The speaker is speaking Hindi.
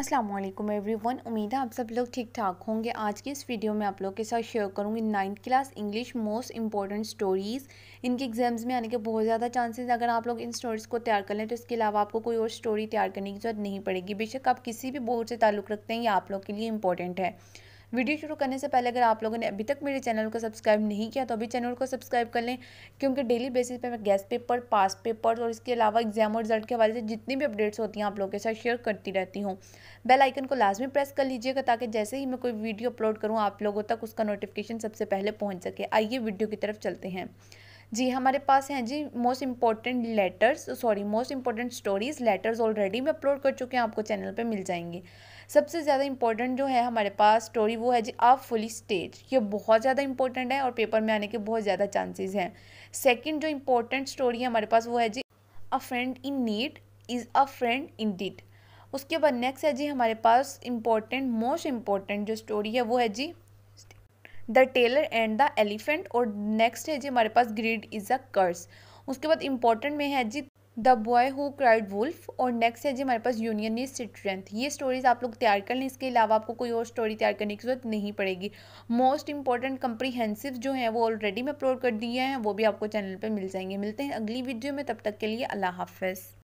असलम एवरीवन उम्मीद है आप सब लोग ठीक ठाक होंगे आज की इस वीडियो में आप लोग के साथ शेयर करूंगी ninth class English most important stories इनके एग्जाम्स में आने के बहुत ज़्यादा चांसेस अगर आप लोग इन स्टोरीज़ को तैयार कर लें तो इसके अलावा आपको कोई और स्टोरी तैयार करने की जरूरत नहीं पड़ेगी बेशक आप किसी भी बोर्ड से ताल्लुक़ रखते हैं ये आप लोग के लिए इंपॉर्टेंट है वीडियो शुरू करने से पहले अगर आप लोगों ने अभी तक मेरे चैनल को सब्सक्राइब नहीं किया तो अभी चैनल को सब्सक्राइब कर लें क्योंकि डेली बेसिस पे मैं गैस पेपर पास पेपर और इसके अलावा एग्जाम और रिजल्ट के हवाले से जितनी भी अपडेट्स होती हैं आप लोगों के साथ शेयर करती रहती हूँ बेल आइकन को लाजमी प्रेस कर लीजिएगा ताकि जैसे ही मैं कोई वीडियो अपलोड करूँ आप लोगों तक उसका नोटिफिकेशन सबसे पहले पहुँच सके आइए वीडियो की तरफ चलते हैं जी हमारे पास हैं जी most important letters sorry most important stories letters already मैं अपलोड कर चुके हैं आपको चैनल पे मिल जाएंगे सबसे ज़्यादा इंपॉर्टेंट जो है हमारे पास स्टोरी वो है जी आप फुली स्टेज ये बहुत ज़्यादा इंपॉर्टेंट है और पेपर में आने के बहुत ज़्यादा चांसेज हैं सेकेंड जो इंपॉर्टेंट स्टोरी है हमारे पास वो है जी a friend in need is a friend in deed उसके बाद नेक्स्ट है जी हमारे पास इंपॉर्टेंट मोस्ट इम्पॉर्टेंट जो स्टोरी है वो है जी the tailor and the elephant और नेक्स्ट है जी हमारे पास ग्रीड इज़ अ कर्स उसके बाद इंपॉर्टेंट में है जी the boy who cried wolf और नेक्स्ट है जी हमारे पास यूनियन इज स्ट्रेंथ ये स्टोरीज आप लोग तैयार कर लें इसके अलावा आपको कोई और स्टोरी तैयार करने की जरूरत नहीं पड़ेगी मोस्ट इंपॉर्टेंट कंप्रीहेंसिव जो है वो ऑलरेडी मैं अपलोड कर दिए हैं वो भी आपको चैनल पर मिल जाएंगे मिलते हैं अगली वीडियो में तब तक के लिए अल्लाह हाफिज़